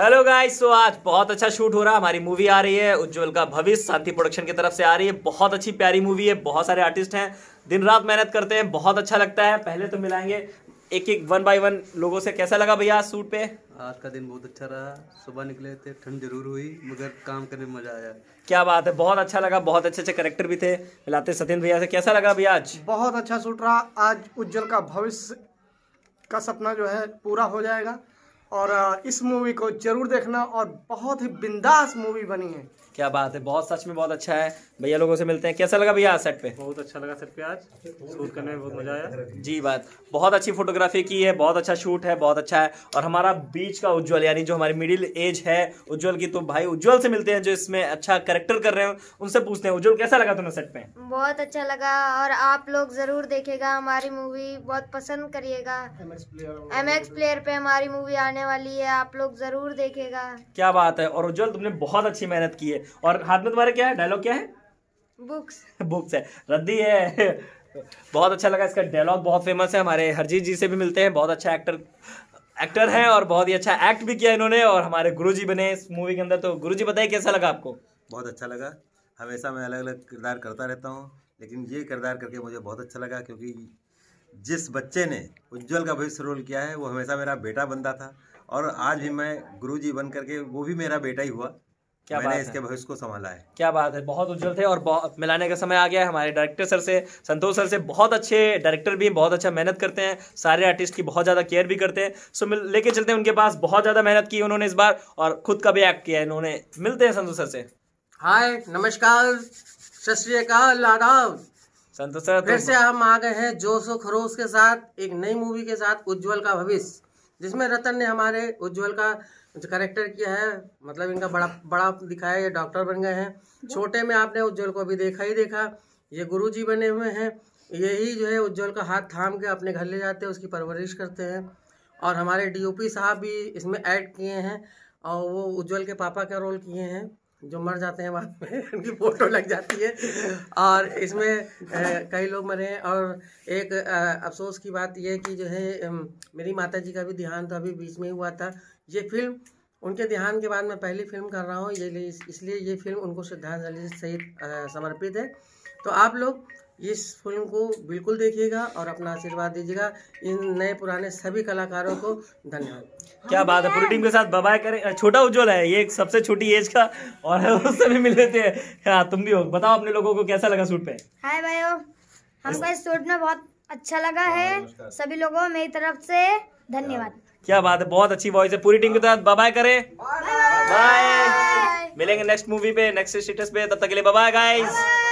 Hello guys so आज बहुत अच्छा शूट हो रहा है हमारी मूवी आ रही है उज्जवल का भविष्य शांति प्रोडक्शन की तरफ से आ रही है बहुत अच्छी प्यारी मूवी है बहुत सारे आर्टिस्ट हैं दिन रात मेहनत करते हैं बहुत अच्छा लगता है पहले तो मिलाएंगे एक एक वन बाय वन लोगों से कैसा लगा भैया शूट पे आज का दिन बहुत अच्छा रहा सुबह निकले थे ठंड जरूर हुई मगर काम करने में मजा आया क्या बात है बहुत अच्छा लगा बहुत अच्छे अच्छे करेक्टर भी थे मिलाते सत्येंद्र भैया से कैसा लगा भैया आज बहुत अच्छा शूट रहा आज उज्जवल का भविष्य का सपना जो है पूरा हो जाएगा और हम्म। इस मूवी को जरूर देखना और बहुत ही बिंदास मूवी बनी है क्या बात है बहुत सच में बहुत अच्छा है भैया लोगों से मिलते हैं कैसा लगा भैया सेट पे बहुत अच्छा लगा सेट पे आज शूट करने में बहुत मजा आया जी बात बहुत अच्छी फोटोग्राफी की है बहुत अच्छा शूट है बहुत अच्छा है और हमारा बीच का उज्जवल यानी जो हमारी मिडिल एज है उज्जवल की तो भाई उज्जवल से मिलते हैं जो इसमें अच्छा करेक्टर कर रहे हैं उनसे पूछते हैं उज्जवल कैसा लगा तुम्हें सेट पे बहुत अच्छा लगा और आप लोग जरूर देखेगा हमारी मूवी बहुत पसंद करिएगा एम एक्स प्लेयर पे हमारी मूवी आने आने वाली है आप लोग जरूर देखेगा क्या बात है और उज्जवल तुमने बहुत अच्छी मेहनत की है और हाथ में तुम्हारे क्या है डायलॉग क्या है बुक्स बुक्स है रद्दी है बहुत अच्छा लगा इसका डायलॉग बहुत फेमस है हमारे हरजीत जी से भी मिलते हैं बहुत अच्छा एक्टर एक्टर हैं और बहुत ही अच्छा एक्ट भी किया इन्होंने और हमारे गुरुजी बने इस मूवी के अंदर तो गुरुजी बताइए कैसा लगा आपको बहुत अच्छा लगा हमेशा मैं अलग अलग किरदार करता रहता हूँ लेकिन ये किरदार करके मुझे बहुत अच्छा लगा क्योंकि जिस बच्चे ने उज्जवल का भविष्य रोल किया है वो हमेशा मेरा बेटा बनता था और आज भी मैं गुरु जी बन करके वो भी मेरा बेटा ही हुआ क्या मैंने बात इसके भविष्य को संभाला है क्या बात है बहुत उज्जवल थे और मिलाने का समय आ गया है हमारे डायरेक्टर सर से संतोष सर से बहुत अच्छे डायरेक्टर भी बहुत अच्छा मेहनत करते हैं सारे आर्टिस्ट की बहुत ज़्यादा केयर भी करते हैं सो लेके चलते हैं उनके पास बहुत ज़्यादा मेहनत की उन्होंने इस बार और खुद का भी एक्ट किया इन्होंने मिलते हैं संतोष सर से हाय नमस्कार सत आदाब संतोष सर फिर से तो- हम आ गए हैं जोशो खरोश के साथ एक नई मूवी के साथ उज्जवल का भविष्य जिसमें रतन ने हमारे उज्जवल का करेक्टर किया है मतलब इनका बड़ा बड़ा दिखाया ये डॉक्टर बन गए हैं छोटे में आपने उज्जवल को अभी देखा ही देखा ये गुरु जी बने हुए हैं यही जो है उज्जवल का हाथ थाम के अपने घर ले जाते हैं उसकी परवरिश करते हैं और हमारे डीओपी साहब भी इसमें ऐड किए हैं और वो उज्जवल के पापा का रोल किए हैं जो मर जाते हैं बाद में उनकी फोटो लग जाती है और इसमें कई लोग मरे हैं और एक अफसोस की बात यह कि जो है मेरी माता जी का भी ध्यान तो अभी बीच में हुआ था ये फिल्म उनके ध्यान के बाद मैं पहली फिल्म कर रहा हूँ ये इसलिए ये फिल्म उनको श्रद्धांजलि सहित समर्पित है तो आप लोग इस फिल्म को बिल्कुल देखिएगा और अपना आशीर्वाद दीजिएगा इन नए पुराने सभी कलाकारों को धन्यवाद क्या बात है पूरी टीम के साथ बबाई करें छोटा उज्ज्वल है ये सबसे छोटी एज का और उससे भी मिल लेते हैं हाँ तुम भी हो बताओ अपने लोगों को कैसा लगा सूट पे हाय भाई हमको इस सूट में बहुत अच्छा लगा है हाँ, सभी लोगों मेरी तरफ से धन्यवाद हाँ, क्या बात है बहुत अच्छी वॉइस है पूरी टीम के साथ बबाई करे बाय मिलेंगे नेक्स्ट मूवी पे नेक्स्ट स्टेटस पे तब तक के लिए बाय गाइस